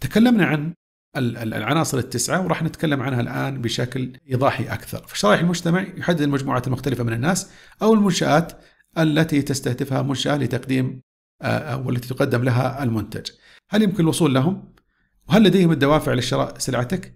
تكلمنا عن العناصر التسعة وراح نتكلم عنها الآن بشكل إيضاحي أكثر فشرائح المجتمع يحدد المجموعات المختلفة من الناس أو المنشآت التي تستهدفها منشأة لتقديم آه، آه، والتي تقدم لها المنتج هل يمكن الوصول لهم؟ وهل لديهم الدوافع لشراء سلعتك؟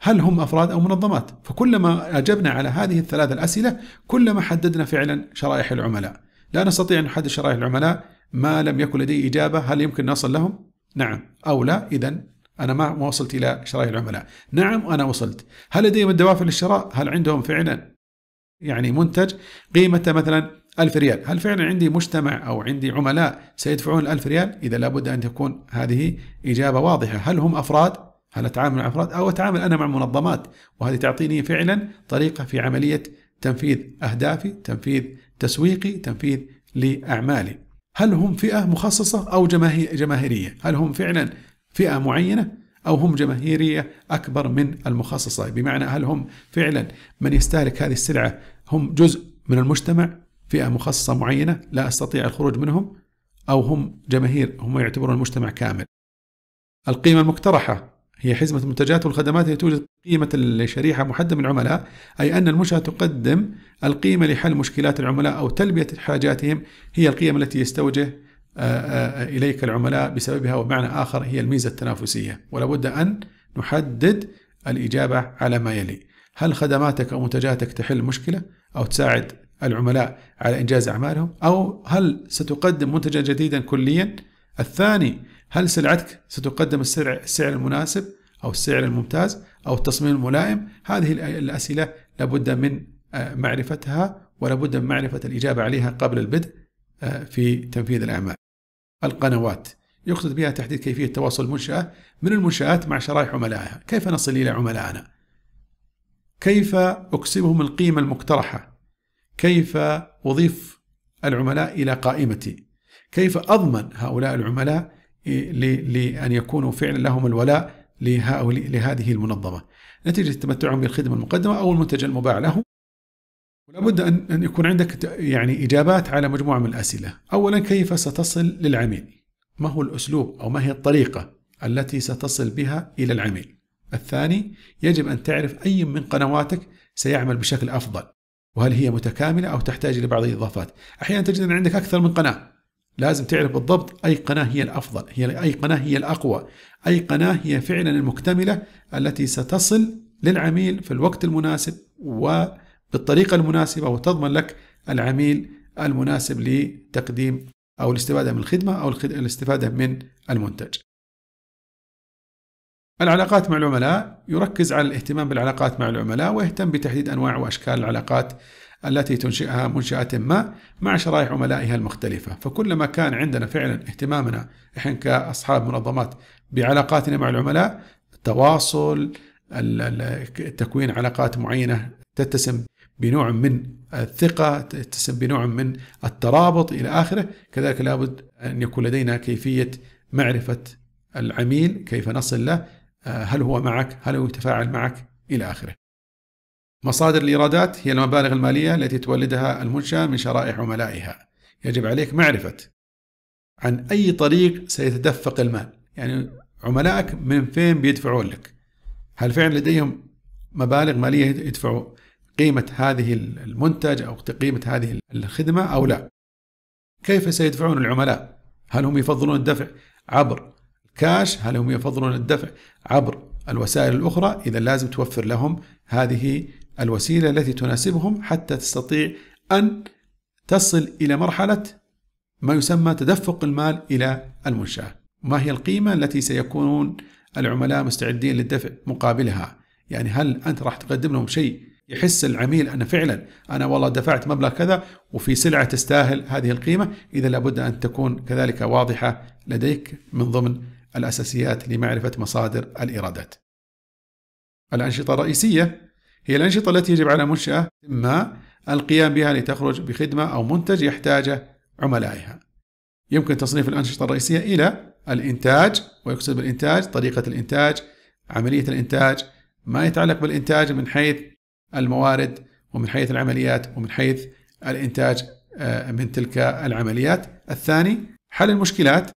هل هم أفراد أو منظمات؟ فكلما أجبنا على هذه الثلاث الأسئلة كلما حددنا فعلا شرائح العملاء لا نستطيع أن نحدد شرائح العملاء ما لم يكن لديه إجابة هل يمكن نصل لهم؟ نعم أو لا إذا أنا ما ما وصلت إلى شراء العملاء نعم أنا وصلت هل لديهم الدوافع للشراء هل عندهم فعلا يعني منتج قيمته مثلا ألف ريال هل فعلا عندي مجتمع أو عندي عملاء سيدفعون الألف ريال إذا لابد أن تكون هذه إجابة واضحة هل هم أفراد هل أتعامل مع أفراد أو أتعامل أنا مع منظمات وهذه تعطيني فعلا طريقة في عملية تنفيذ أهدافي تنفيذ تسويقي تنفيذ لأعمالي هل هم فئة مخصصة أو جماهيرية هل هم فعلا فئة معينة أو هم جماهيرية أكبر من المخصصة بمعنى هل هم فعلا من يستهلك هذه السلعة هم جزء من المجتمع فئة مخصصة معينة لا أستطيع الخروج منهم أو هم جماهير هم يعتبرون المجتمع كامل القيمة المقترحة هي حزمة المنتجات والخدمات هي توجد قيمة لشريحة محددة من العملاء أي أن المنشأة تقدم القيمة لحل مشكلات العملاء أو تلبية حاجاتهم هي القيم التي يستوجه آه، آه، إليك العملاء بسببها وبمعنى آخر هي الميزة التنافسية ولا بد أن نحدد الإجابة على ما يلي هل خدماتك أو منتجاتك تحل مشكلة أو تساعد العملاء على إنجاز أعمالهم أو هل ستقدم منتجا جديدا كليا الثاني هل سلعتك ستقدم السعر, السعر المناسب أو السعر الممتاز أو التصميم الملائم هذه الأسئلة لابد من آه، معرفتها ولابد من معرفة الإجابة عليها قبل البدء آه، في تنفيذ الأعمال القنوات يقصد بها تحديد كيفية تواصل المنشأة من المنشآت مع شرائح عملائها كيف نصل إلى عملائنا كيف أكسبهم القيمة المقترحة كيف أضيف العملاء إلى قائمتي كيف أضمن هؤلاء العملاء لأن يكونوا فعلا لهم الولاء لهذه المنظمة نتيجة تمتعهم بالخدمة المقدمة أو المنتج المباع لهم لابد أن يكون عندك يعني إجابات على مجموعة من الأسئلة أولا كيف ستصل للعميل ما هو الأسلوب أو ما هي الطريقة التي ستصل بها إلى العميل الثاني يجب أن تعرف أي من قنواتك سيعمل بشكل أفضل وهل هي متكاملة أو تحتاج إلى بعض الإضافات أحيانا تجد أن عندك أكثر من قناة لازم تعرف بالضبط أي قناة هي الأفضل هي أي قناة هي الأقوى أي قناة هي فعلا المكتملة التي ستصل للعميل في الوقت المناسب وبالطريقة المناسبة وتضمن لك العميل المناسب لتقديم أو الاستفادة من الخدمة أو الاستفادة من المنتج العلاقات مع العملاء يركز على الاهتمام بالعلاقات مع العملاء ويهتم بتحديد أنواع وأشكال العلاقات التي تنشئها منشأة ما مع شرائح عملائها المختلفة فكلما كان عندنا فعلا اهتمامنا إحنا كأصحاب منظمات بعلاقاتنا مع العملاء التواصل تكوين علاقات معينة تتسم بنوع من الثقة تتسم بنوع من الترابط إلى آخره كذلك لابد أن يكون لدينا كيفية معرفة العميل كيف نصل له آه، هل هو معك هل هو يتفاعل معك إلى آخره مصادر الإيرادات هي المبالغ المالية التي تولدها المنشأة من شرائح عملائها يجب عليك معرفة عن أي طريق سيتدفق المال يعني عملائك من فين بيدفعون لك هل فعلا لديهم مبالغ مالية يدفعوا قيمة هذه المنتج أو قيمة هذه الخدمة أو لا كيف سيدفعون العملاء هل هم يفضلون الدفع عبر الكاش هل هم يفضلون الدفع عبر الوسائل الأخرى إذا لازم توفر لهم هذه الوسيلة التي تناسبهم حتى تستطيع أن تصل إلى مرحلة ما يسمى تدفق المال إلى المنشأة ما هي القيمة التي سيكونون العملاء مستعدين للدفع مقابلها يعني هل أنت راح تقدم لهم شيء يحس العميل أن فعلا أنا والله دفعت مبلغ كذا وفي سلعة تستاهل هذه القيمة إذا لابد أن تكون كذلك واضحة لديك من ضمن الأساسيات لمعرفة مصادر الإيرادات الأنشطة الرئيسية هي الأنشطة التي يجب على منشأة ما القيام بها لتخرج بخدمة أو منتج يحتاجه عملائها. يمكن تصنيف الأنشطة الرئيسية إلى الإنتاج ويقصد بالإنتاج طريقة الإنتاج، عملية الإنتاج، ما يتعلق بالإنتاج من حيث الموارد ومن حيث العمليات ومن حيث الإنتاج آه، من تلك العمليات. الثاني حل المشكلات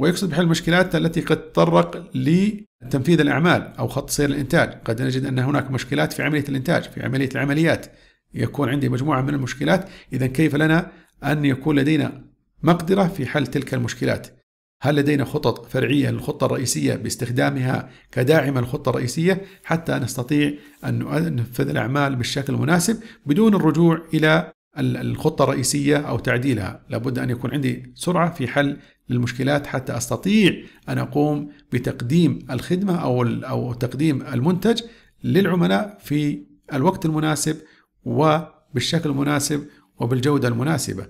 ويقصد بحل المشكلات التي قد تطرق لتنفيذ الأعمال أو خط سير الإنتاج قد نجد أن هناك مشكلات في عملية الإنتاج في عملية العمليات يكون عندي مجموعة من المشكلات إذا كيف لنا أن يكون لدينا مقدرة في حل تلك المشكلات هل لدينا خطط فرعية للخطة الرئيسية باستخدامها كداعمة للخطة الرئيسية حتى نستطيع أن ننفذ الأعمال بالشكل المناسب بدون الرجوع إلى الخطة الرئيسية أو تعديلها لابد أن يكون عندي سرعة في حل للمشكلات حتى استطيع ان اقوم بتقديم الخدمه او او تقديم المنتج للعملاء في الوقت المناسب وبالشكل المناسب وبالجوده المناسبه.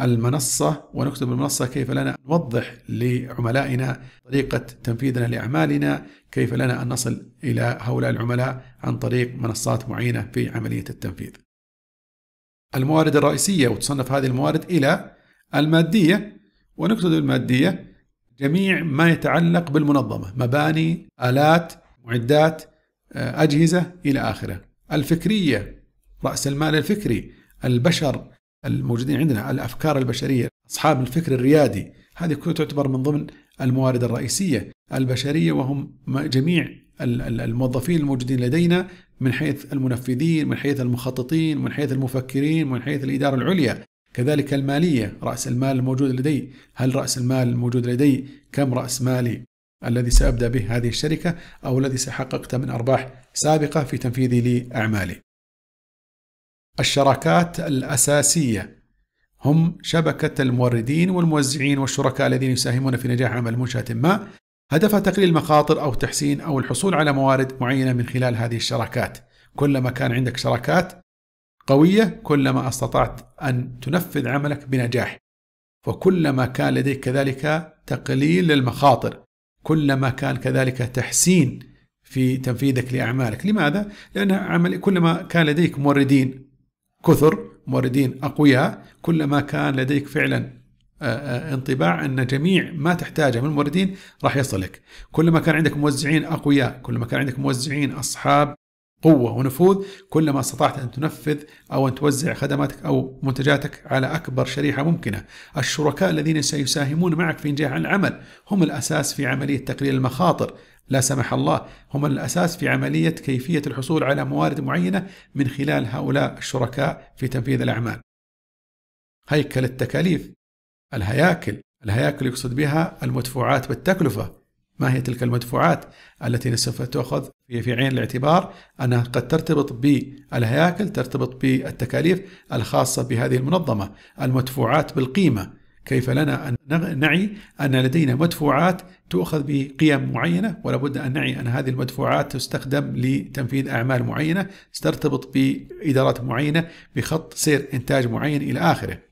المنصه ونكتب بالمنصه كيف لنا ان نوضح لعملائنا طريقه تنفيذنا لاعمالنا، كيف لنا ان نصل الى هؤلاء العملاء عن طريق منصات معينه في عمليه التنفيذ. الموارد الرئيسيه وتصنف هذه الموارد الى الماديه ونقصد المادية جميع ما يتعلق بالمنظمة مباني آلات معدات آه، أجهزة إلى آخره الفكرية رأس المال الفكري البشر الموجودين عندنا الأفكار البشرية أصحاب الفكر الريادي هذه كلها تعتبر من ضمن الموارد الرئيسية البشرية وهم جميع الموظفين الموجودين لدينا من حيث المنفذين من حيث المخططين من حيث المفكرين من حيث الإدارة العليا كذلك المالية رأس المال الموجود لدي هل رأس المال الموجود لدي كم رأس مالي الذي سأبدأ به هذه الشركة أو الذي سحققته من أرباح سابقة في تنفيذي لأعمالي الشراكات الأساسية هم شبكة الموردين والموزعين والشركاء الذين يساهمون في نجاح عمل منشأة ما هدفها تقليل المخاطر أو تحسين أو الحصول على موارد معينة من خلال هذه الشراكات كلما كان عندك شراكات قوية كلما استطعت أن تنفذ عملك بنجاح وكلما كان لديك كذلك تقليل للمخاطر كلما كان كذلك تحسين في تنفيذك لأعمالك لماذا؟ لأن عمل كلما كان لديك موردين كثر موردين أقوياء كلما كان لديك فعلا آه، آه، انطباع أن جميع ما تحتاجه من الموردين راح يصلك كلما كان عندك موزعين أقوياء كلما كان عندك موزعين أصحاب قوة ونفوذ كلما استطعت أن تنفذ أو أن توزع خدماتك أو منتجاتك على أكبر شريحة ممكنة الشركاء الذين سيساهمون معك في إنجاح العمل هم الأساس في عملية تقليل المخاطر لا سمح الله هم الأساس في عملية كيفية الحصول على موارد معينة من خلال هؤلاء الشركاء في تنفيذ الأعمال هيكل التكاليف الهياكل الهياكل يقصد بها المدفوعات بالتكلفة ما هي تلك المدفوعات التي سوف تؤخذ في عين الاعتبار أنها قد ترتبط بالهياكل ترتبط بالتكاليف الخاصة بهذه المنظمة المدفوعات بالقيمة كيف لنا أن نعي أن لدينا مدفوعات تؤخذ بقيم معينة ولا بد أن نعي أن هذه المدفوعات تستخدم لتنفيذ أعمال معينة ترتبط بإدارات معينة بخط سير إنتاج معين إلى آخره